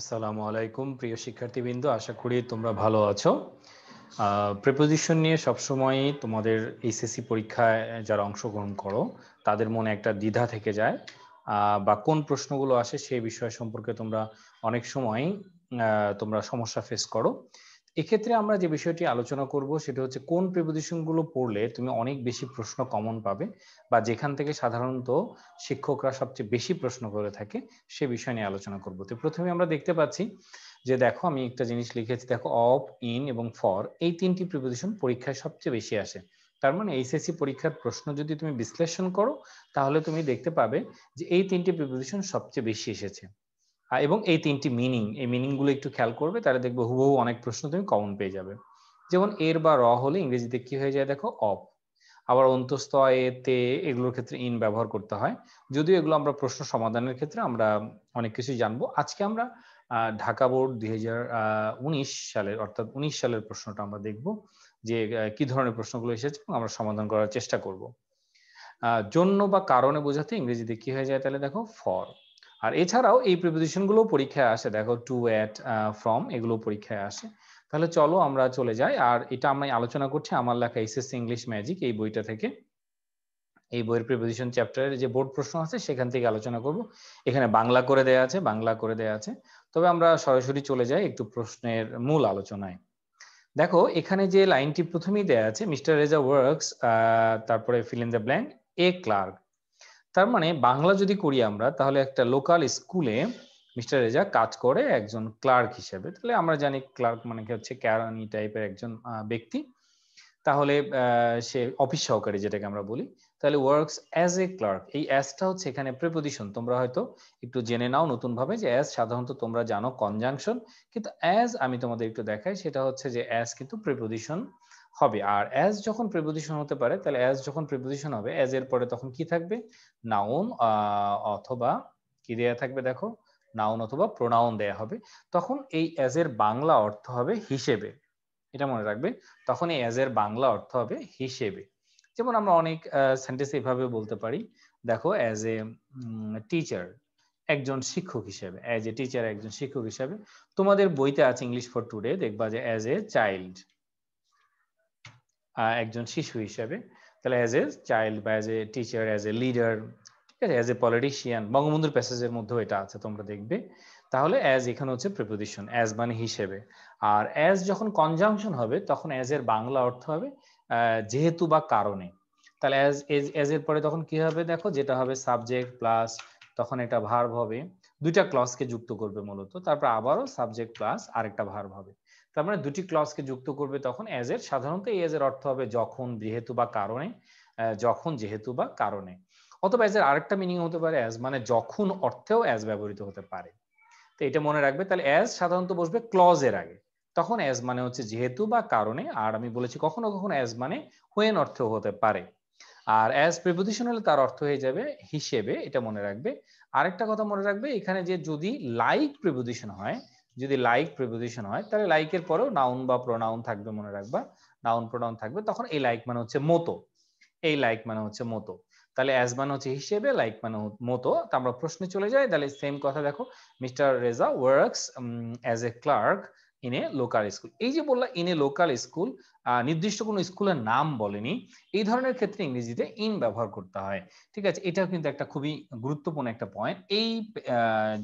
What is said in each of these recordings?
আসসালামু আলাইকুম প্রিয় শিক্ষার্থীবৃন্দ আশা করি তোমরা ভালো আছো প্রিপোজিশন নিয়ে সবসময় তোমাদের এইচএসসি পরীক্ষায় যারা অংশগ্রহণ করো তাদের মনে একটা দ্বিধা থেকে যায় বা কোন প্রশ্নগুলো আসে সেই বিষয় সম্পর্কে তোমরা অনেক সময় তোমরা সমস্যা ফেস করো এক্ষেত্রে আমরা যে বিষয়টি আলোচনা করব সেটা হচ্ছে কোন প্রিপোজিশনগুলো পড়লে তুমি অনেক বেশি প্রশ্ন কমন পাবে বা যেখান থেকে সাধারণত শিক্ষকরা সবচেয়ে বেশি প্রশ্ন করে থাকে সে বিষয় নিয়ে আলোচনা করব তো প্রথমে আমরা দেখতে পাচ্ছি যে দেখো আমি একটা জিনিস লিখেছি দেখো অফ ইন এবং ফর এই তিনটি প্রিপোজিশন পরীক্ষায় সবচেয়ে বেশি আসে তার মানে এইচএসসি পরীক্ষার প্রশ্ন যদি তুমি বিশ্লেষণ করো তাহলে তুমি দেখতে পাবে যে এই তিনটি প্রিপোজিশন সবচেয়ে বেশি এসেছে এবং এই তিনটি মিনিং এই মিনিংগুলো একটু খেয়াল করবে তাহলে দেখবে হুবহু অনেক প্রশ্ন তুমি কমন পেয়ে যাবে যেমন এর বা র হলে ইংরেজিতে কি হয়ে যায় দেখো অপ আবার অন্তস্থ এতে এগুলোর ক্ষেত্রে ইন ব্যবহার করতে হয় যদিও এগুলো আমরা প্রশ্ন সমাধানের ক্ষেত্রে আমরা অনেক কিছুই জানবো আজকে আমরা ঢাকা বোর্ড দুই সালের অর্থাৎ উনিশ সালের প্রশ্নটা আমরা দেখব যে কি ধরনের প্রশ্নগুলো এসেছে এবং আমরা সমাধান করার চেষ্টা করব জন্য বা কারণে বোঝাতে ইংরেজিতে কি হয়ে যায় তাহলে দেখো ফর আর এছাড়াও এই প্রিপোজিশনগুলো পরীক্ষায় আসে দেখো টু অ্যাট ফ্রম এগুলো পরীক্ষায় আসে তাহলে চলো আমরা চলে যাই আর এটা আমরা আলোচনা করছি আমার লেখা এসএস ইংলিশ ম্যাজিক এই বইটা থেকে এই বইয়ের প্রিপোজিশন চ্যাপ্টারের যে বোর্ড প্রশ্ন আছে সেখান থেকে আলোচনা করব এখানে বাংলা করে দেয়া আছে বাংলা করে দেয়া আছে তবে আমরা সরাসরি চলে যাই একটু প্রশ্নের মূল আলোচনায় দেখো এখানে যে লাইনটি প্রথমেই দেয়া আছে মিস্টার রেজা ওয়ার্কস তারপরে fill in the blank a clerk তার মানে বাংলা যদি করি আমরা তাহলে একটা লোকাল স্কুলে মিস্টার রেজা কাজ করে একজন ক্লার্ক হিসেবে তাহলে আমরা জানি ক্লার্ক মানে কি হচ্ছে ক্যারানি টাইপের একজন ব্যক্তি তাহলে সে অফিস সহকারী যেটাকে আমরা বলি তাহলে ওয়ার্কস অ্যাজ এ ক্লার্ক এই অ্যাজটা হচ্ছে এখানে প্রিপোজিশন তোমরা হয়তো একটু জেনে নাও নতুন ভাবে যে অ্যাজ সাধারণত তোমরা জানো কনজাংশন কিন্তু অ্যাজ আমি তোমাদের একটু দেখাই সেটা হচ্ছে যে অ্যাজ কিন্তু প্রিপোজিশন হবে আর অ্যাজ যখন প্রিপোজিশন হতে পারে তাহলে অ্যাজ যখন প্রিপোজিশন হবে অ্যাজ এর পরে তখন কি থাকবে নাউন অথবা কি দেয়া থাকবে দেখো নাউন অথবা প্রোনাউন দেয়া হবে তখন এই অ্যাজ এর বাংলা অর্থ হবে হিসেবে এটা মনে রাখবে তখন এই অ্যাজ এর বাংলা অর্থ হবে হিসেবে যেমন আমরা অনেক সেন্টেন্স এভাবে বলতে পারি দেখো অ্যাজ এ টিচার একজন শিক্ষক হিসেবে অ্যাজ এ টিচার একজন শিক্ষক হিসেবে তোমাদের বইতে আছে ইংলিশ ফর টুডে দেখবা যে অ্যাজ এ চাইল্ড একজন শিশু হিসাবে তাহলে অ্যাজ এ চাইল্ড বা as a teacher as a leader ঠিক আছে অ্যাজ এ পলিটিশিয়ান বঙ্গবন্ধুর প্যাসেজের মধ্যেও এটা আছে তোমরা দেখবে তাহলে অ্যাজ এখানে হচ্ছে প্রিপোজিশন অ্যাজ মানে হিসেবে আর অ্যাজ যখন কনজাংশন হবে তখন অ্যাজ এর বাংলা অর্থ হবে যেহেতু বা কারণে তাহলে অ্যাজ এজ অ্যাজ এর পরে তখন কি হবে দেখো যেটা হবে সাবজেক্ট প্লাস তখন এটা ভার্ব হবে দুইটা ক্লসকে যুক্ত করবে মূলত তারপর আবারও সাবজেক্ট প্লাস আরেকটা ভার্ব হবে তার মানে দুটি ক্লজকে যুক্ত করবে তখন অ্যাজ এর সাধারণত এই অ্যাজ এর অর্থ হবে যখন যেহেতু বা কারণে যখন যেহেতু বা কারণে অথবা এজ এর আরেকটা মিনিং হতে পারে অ্যাজ মানে যখন অর্থেও অ্যাজ ব্যবহৃত হতে পারে তো এটা মনে রাখবে তাহলে অ্যাজ সাধারণত বসবে ক্লজের এর আগে তখন অ্যাজ মানে হচ্ছে যেহেতু বা কারণে আর আমি বলেছি কখনো কখনো অ্যাজ মানে হোয়েন অর্থেও হতে পারে আর অ্যাজ প্রিপোজিশন হলে তার অর্থ হয়ে যাবে হিসেবে এটা মনে রাখবে আরেকটা কথা মনে রাখবে এখানে যে যদি লাইক প্রিপোজিশন হয় যদি লাইক প্রিপোজিশন হয় তাহলে লাইকের পরেও নাউন বা প্রোনাউন থাকবে মনে রাখবা নাউন প্রোনাউন থাকবে তখন এই লাইক মানে হচ্ছে মতো এই লাইক মানে হচ্ছে মতো তাহলে অ্যাজ মানে হচ্ছে হিসেবে লাইক মানে মতো আমরা প্রশ্নে চলে যাই তাহলে সেম কথা দেখো mister Reza works as a clerk in a local school এই যে বললাম ইন এ লোকাল স্কুল নির্দিষ্ট কোনো স্কুলের নাম বলেনি এই ধরনের ক্ষেত্রে ইংরেজিতে ইন ব্যবহার করতে হয় ঠিক আছে এটাও কিন্তু একটা খুবই গুরুত্বপূর্ণ একটা পয়েন্ট এই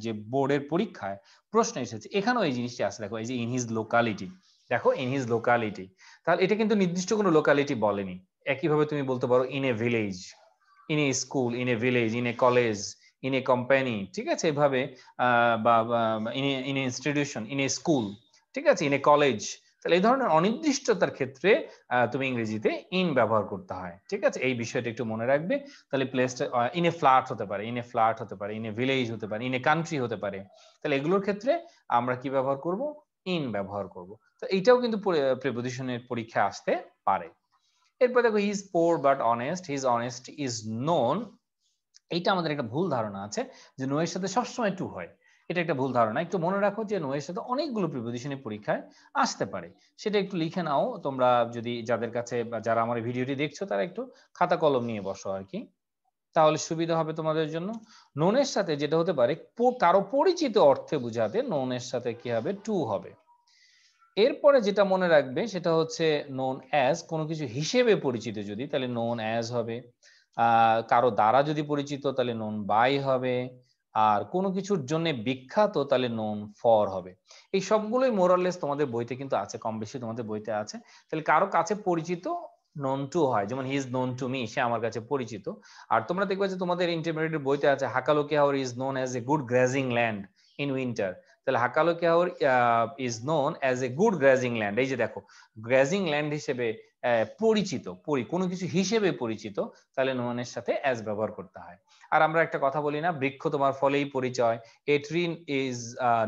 যে বোর্ডের পরীক্ষায় প্রশ্ন এসেছে এখানেও এই জিনিসটি আছে দেখো এই যে ইন হিজ লোকালিটি দেখো ইন হিজ লোকালিটি তাহলে এটা কিন্তু নির্দিষ্ট কোনো লোকালিটি বলেনি একইভাবে তুমি বলতে পারো in a village in a school in a village in a college in a company ঠিক আছে এভাবে বা in in institution in a school ঠিক আছে ইন এ কলেজ তাহলে এই ধরনের অনির্দিষ্টতার ক্ষেত্রে তুমি ইংরেজিতে ইন ব্যবহার করতে হয় ঠিক আছে এই বিষয়টা একটু মনে রাখবে তাহলে প্লেসটা ইন এ ফ্ল্যাট হতে পারে ইন এ ফ্ল্যাট হতে পারে ইন এ ভিলেজ হতে পারে ইন এ কান্ট্রি হতে পারে তাহলে এগুলোর ক্ষেত্রে আমরা কি ব্যবহার করব ইন ব্যবহার করব তো এইটাও কিন্তু প্রিপোজিশনের পরীক্ষা আসতে পারে এরপর দেখো his poor but honest his honest is known এইটা আমাদের একটা ভুল ধারণা আছে যে নো এর সাথে সবসময় টু হয় এটা একটা ভুল ধারণা একটু মনে রাখো যে নো এর সাথে অনেকগুলো প্রিপোজিশনে পরীক্ষায় আসতে পারে সেটা একটু লিখে নাও তোমরা যদি যাদের কাছে যারা আমার ভিডিওটি দেখছো তারা একটু খাতা কলম নিয়ে বসো আর কি তাহলে সুবিধা হবে তোমাদের জন্য ননের সাথে যেটা হতে পারে কারো পরিচিত অর্থে বুঝাতে ননের সাথে কি হবে টু হবে এরপরে যেটা মনে রাখবে সেটা হচ্ছে নোন অ্যাজ কোনো কিছু হিসেবে পরিচিত যদি তাহলে নোন অ্যাজ হবে কারো দ্বারা যদি পরিচিত তাহলে নোন বাই হবে আর কোনো কিছুর জন্য বিখ্যাত তাহলে নোন ফর হবে এই সবগুলোই মোরালেস তোমাদের বইতে কিন্তু আছে কম বেশি তোমাদের বইতে আছে তাহলে কারো কাছে পরিচিত নোন টু হয় যেমন he is known to me সে আমার কাছে পরিচিত আর তোমরা দেখবে যে তোমাদের ইন্টারমিডিয়েট বইতে আছে Hakaluki Haor is known as a good grazing land in winter তাহলে Hakaluki Haor is known as a good grazing land এই যে দেখো গ্রাজিং ল্যান্ড হিসেবে পরিচিত পরি কোনো কিছু হিসেবে পরিচিত তাহলে নোমানের সাথে অ্যাজ ব্যবহার করতে হয় আর আমরা একটা কথা বলি না বৃক্ষ তোমার ফলেই পরিচয় a tree is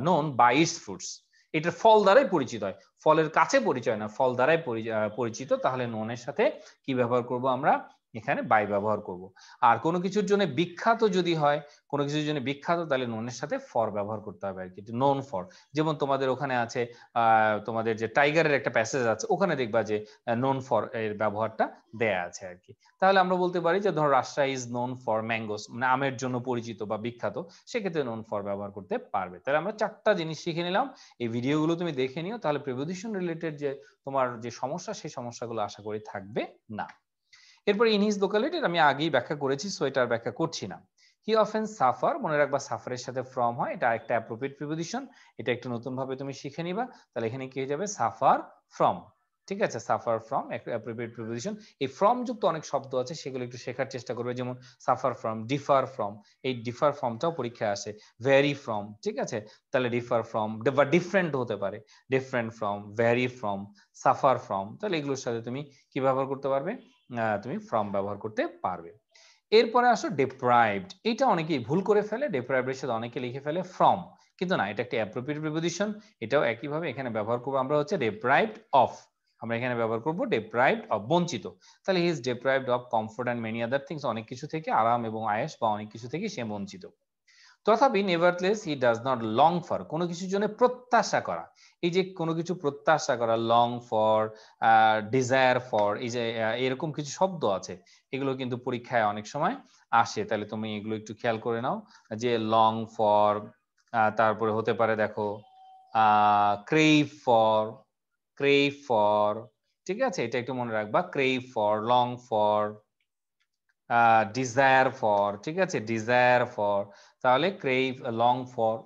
known by its fruits এটার ফল দ্বারাই পরিচিত হয় ফলের কাছে পরিচয় না ফল দ্বারাই পরিচিত তাহলে নোনের সাথে কি ব্যবহার করব আমরা এখানে বাই ব্যবহার করব আর কোনো কিছুর জন্য বিখ্যাত যদি হয় কোনো কিছুর জন্য বিখ্যাত তাহলে নোনের সাথে ফর ব্যবহার করতে হবে আর কি নোন ফর যেমন তোমাদের ওখানে আছে তোমাদের যে টাইগারের একটা প্যাসেজ আছে ওখানে দেখবা যে নোন ফর এর ব্যবহারটা দেয়া আছে আর কি তাহলে আমরা বলতে পারি যে ধর Russia is known for mangoes মানে আমের জন্য পরিচিত বা বিখ্যাত সেক্ষেত্রে নোন ফর ব্যবহার করতে পারবে তাহলে আমরা চারটা জিনিস শিখে নিলাম এই ভিডিওগুলো তুমি দেখে নিও তাহলে প্রিপোজিশন রিলেটেড যে তোমার যে সমস্যা সেই সমস্যাগুলো আশা করি থাকবে না এরপর ইন হিজ লোকালিটি আমি আগেই ব্যাখ্যা করেছি সো এটা আর ব্যাখ্যা করছি না হি অফেন সাফার মনে রাখবা সাফারের সাথে ফ্রম হয় এটা একটা অ্যাপ্রোপ্রিয়েট প্রিপোজিশন এটা একটু নতুন ভাবে তুমি শিখে নিবা তাহলে এখানে কি হয়ে যাবে সাফার ফ্রম ঠিক আছে সাফার ফ্রম অ্যাপ্রোপ্রিয়েট প্রিপোজিশন এই ফ্রম যুক্ত অনেক শব্দ আছে সেগুলো একটু শেখার চেষ্টা করবে যেমন সাফার ফ্রম ডিফার ফ্রম এই ডিফার ফর্মটাও পরীক্ষায় আসে ভ্যারি ফ্রম ঠিক আছে তাহলে ডিফার ফ্রম বা ডিফারেন্ট হতে পারে different from vary from suffer from তাহলে এগুলোর সাথে তুমি কি ব্যবহার করতে পারবে তুমি ফ্রম ব্যবহার করতে পারবে এরপরে আসো ডেপ্রাইভড এটা অনেকেই ভুল করে ফেলে ডেপ্রাইভের সাথে অনেকে লিখে ফেলে ফ্রম কিন্তু না এটা একটা অ্যাপ্রোপ্রিয়েট প্রিপোজিশন এটাও একইভাবে এখানে ব্যবহার করবো আমরা হচ্ছে ডেপ্রাইভড অফ আমরা এখানে ব্যবহার করব ডেপ্রাইভড অফ বঞ্চিত তাহলে he is deprived of comfort and many other things অনেক কিছু থেকে আরাম এবং আয়েস বা অনেক কিছু থেকে সে বঞ্চিত তথাপি nevertheless he does not long for কোনো কিছুর জন্য প্রত্যাশা করা এই যে কোনো কিছু প্রত্যাশা করা লং ফর ডিজায়ার ফর এই যে এরকম কিছু শব্দ আছে এগুলো কিন্তু পরীক্ষায় অনেক সময় আসে তাহলে তুমি এগুলো একটু খেয়াল করে নাও যে লং ফর তারপরে হতে পারে দেখো ক্রেভ ফর ক্রেভ ফর ঠিক আছে এটা একটু মনে রাখবা crave for long for desire for ঠিক আছে ডিজায়ার ফর তাহলে crave long for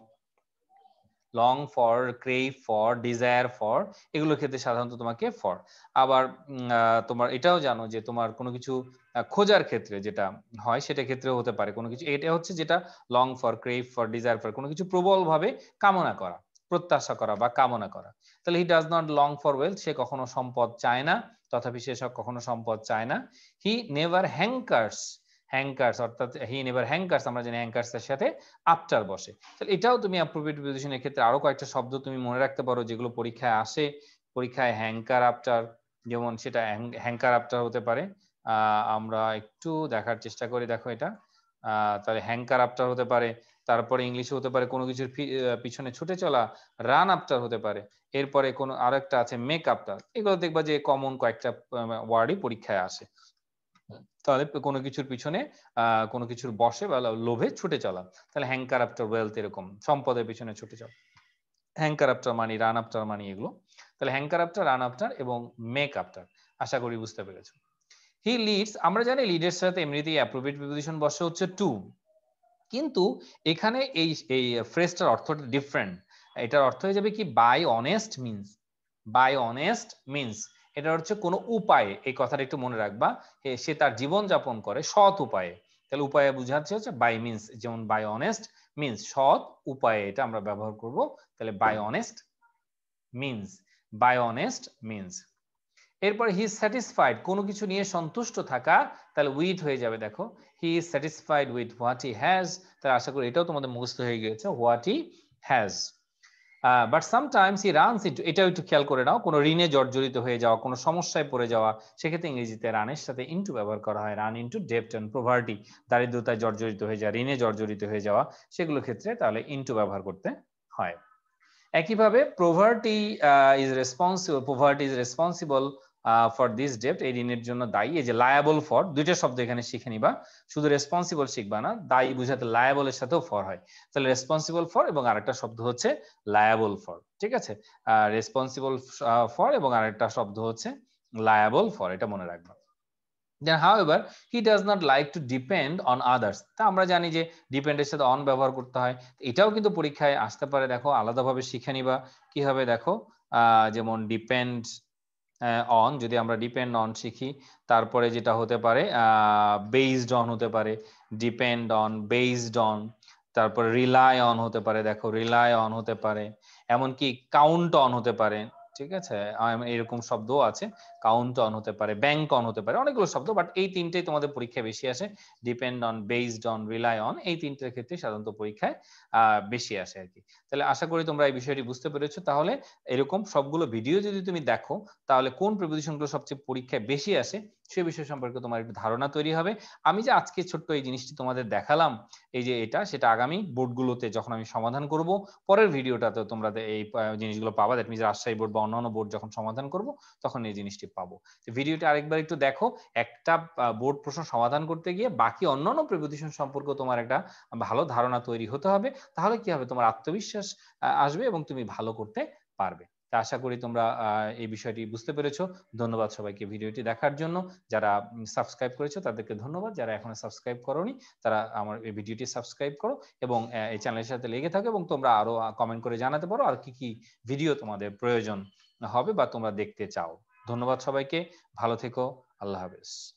long for crave for desire for এগুলোর ক্ষেত্রে সাধারণত তোমাকে ফর আবার তোমার এটাও জানো যে তোমার কোনো কিছু খোঁজার ক্ষেত্রে যেটা হয় সেটা ক্ষেত্রে হতে পারে কোনো কিছু এটা হচ্ছে যেটা long for crave for desire for কোনো কিছু প্রবলভাবে কামনা করা প্রত্যাশা করা বা কামনা করা তাহলে he does not long for wealth সে কখনো সম্পদ চায় না তথাপি সে সব কখনো সম্পদ চায় না হি নেভার হ্যাংকার্স হ্যাঙ্কার্স অর্থাৎ হি নেভার হ্যাঙ্কার্স আমরা জানি হ্যাঙ্কার্স এর সাথে আফটার বসে তাহলে এটাও তুমি অ্যাপ্রোপ্রিয়েট প্রিপোজিশনের ক্ষেত্রে আরো কয়েকটা শব্দ তুমি মনে রাখতে পারো যেগুলো পরীক্ষায় আসে পরীক্ষায় হ্যাংকার আফটার যেমন সেটা হ্যাংকার আফটার হতে পারে আমরা একটু দেখার চেষ্টা করি দেখো এটা তাহলে হ্যাংকার আফটার হতে পারে তারপরে ইংলিশে হতে পারে কোনো কিছুর পিছনে ছুটে চলা রান আফটার হতে পারে এরপরে কোনো আরেকটা আছে মেক আফটার এগুলো দেখবা যে কমন কয়েকটা ওয়ার্ডই পরীক্ষায় আসে তাহলে কোনো কিছুর পিছনে কোনো কিছুর বসে বা লোভে ছুটে চলা তাহলে হ্যাঙ্কার আফটার ওয়েলথ এরকম সম্পদের পিছনে ছুটে চলা hanker after money run after money এগুলো তাহলে হ্যাঙ্কার আফটার রান আফটার এবং মেক আফটার আশা করি বুঝতে পেরেছ হি লিডস আমরা জানি লিডের সাথে এমনিতেই অ্যাপ্রোপ্রিয়েট প্রিপোজিশন বসে হচ্ছে টু কিন্তু এখানে এই এই ফ্রেজটার অর্থটা ডিফারেন্ট এটার অর্থ হয়ে যাবে কি by honest means by honest means এটা হচ্ছে কোনো উপায়ে এই কথাটা একটু মনে রাখবা সে তার জীবন যাপন করে সৎ উপায়ে তাহলে উপায়ে বুঝাচ্ছে হচ্ছে বাই মিন্স যেমন বাই অনেস্ট মিন্স সৎ উপায়ে এটা আমরা ব্যবহার করব তাহলে by honest means by honest means এরপর হি স্যাটিসফাইড কোনো কিছু নিয়ে সন্তুষ্ট থাকা তাহলে উইথ হয়ে যাবে দেখো he is satisfied with what he has তাহলে আশা করি এটাও তোমাদের মুখস্থ হয়ে গিয়েছে what he has but sometimes he runs it এটাও একটু খেয়াল করে নাও কোনো ঋণে জর্জরিত হয়ে যাওয়া কোনো সমস্যায় পড়ে যাওয়া সেক্ষেত্রে ইংরেজিতে রানের সাথে ইন্টু ব্যবহার করা হয় রান ইন্টু ডেপ্ট অ্যান্ড প্রভার্টি দারিদ্রতায় জর্জরিত হয়ে যাওয়া ঋণে জর্জরিত হয়ে যাওয়া সেগুলো ক্ষেত্রে তাহলে ইন্টু ব্যবহার করতে হয় একইভাবে poverty is responsible poverty is responsible for this debt এই ঋণের জন্য দায়ী এই যে লায়াবল ফর দুইটা শব্দ এখানে শিখে নিবা শুধু রেসপন্সিবল শিখবা না দায়ী বুঝাতে লায়াবলের সাথেও ফর হয় তাহলে রেসপন্সিবল ফর এবং আরেকটা শব্দ হচ্ছে লায়াবল ফর ঠিক আছে রেসপন্সিবল ফর এবং আরেকটা শব্দ হচ্ছে লায়াবল ফর এটা মনে রাখবা then however he does not like to depend on others তা আমরা জানি যে ডিপেন্ডের সাথে অন ব্যবহার করতে হয় এটাও কিন্তু পরীক্ষায় আসতে পারে দেখো আলাদাভাবে শিখে নিবা কি হবে দেখো যেমন ডিপেন্ড অন যদি আমরা ডিপেন্ড অন শিখি তারপরে যেটা হতে পারে বেসড অন হতে পারে ডিপেন্ড অন বেইজড অন তারপরে রিলাই অন হতে পারে দেখো রিলাই অন হতে পারে এমনকি কাউন্ট অন হতে পারে ঠিক আছে এরকম শব্দও আছে কাউন্ট অন হতে পারে ব্যাংক অন হতে পারে অনেকগুলো শব্দ বাট এই তিনটেই তোমাদের পরীক্ষায় বেশি আসে depend on based on rely on এই তিনটের ক্ষেত্রে সাধারণত পরীক্ষায় বেশি আসে আর কি তাহলে আশা করি তোমরা এই বিষয়টি বুঝতে পেরেছো তাহলে এরকম সবগুলো ভিডিও যদি তুমি দেখো তাহলে কোন প্রিপোজিশনগুলো সবচেয়ে পরীক্ষায় বেশি আসে সে বিষয় সম্পর্কে তোমার একটু ধারণা তৈরি হবে আমি যে আজকে ছোট্ট এই জিনিসটি তোমাদের দেখালাম এই যে এটা সেটা আগামী বোর্ডগুলোতে যখন আমি সমাধান করব পরের ভিডিওটাতে তোমরা এই জিনিসগুলো পাবা দ্যাট মিনস রাজশাহী বোর্ড বা অন্যান্য বোর্ড যখন সমাধান করব তখন এই জিনিসটি পাবো ভিডিওটা আরেকবার একটু দেখো একটা বোর্ড প্রশ্ন সমাধান করতে গিয়ে বাকি অন্যান্য প্রিপোজিশন সম্পর্কে তোমার একটা ভালো ধারণা তৈরি হতে হবে তাহলে কি হবে তোমার আত্মবিশ্বাস আসবে এবং তুমি ভালো করতে পারবে তা আশা করি তোমরা এই বিষয়টি বুঝতে পেরেছ ধন্যবাদ সবাইকে ভিডিওটি দেখার জন্য যারা সাবস্ক্রাইব করেছো তাদেরকে ধন্যবাদ যারা এখনো সাবস্ক্রাইব করোনি তারা আমার এই ভিডিওটি সাবস্ক্রাইব করো এবং এই চ্যানেলের সাথে লেগে থাকো এবং তোমরা আরো কমেন্ট করে জানাতে পারো আর কি কি ভিডিও তোমাদের প্রয়োজন হবে বা তোমরা দেখতে চাও ধন্যবাদ সবাইকে ভালো থেকো আল্লাহ হাফেজ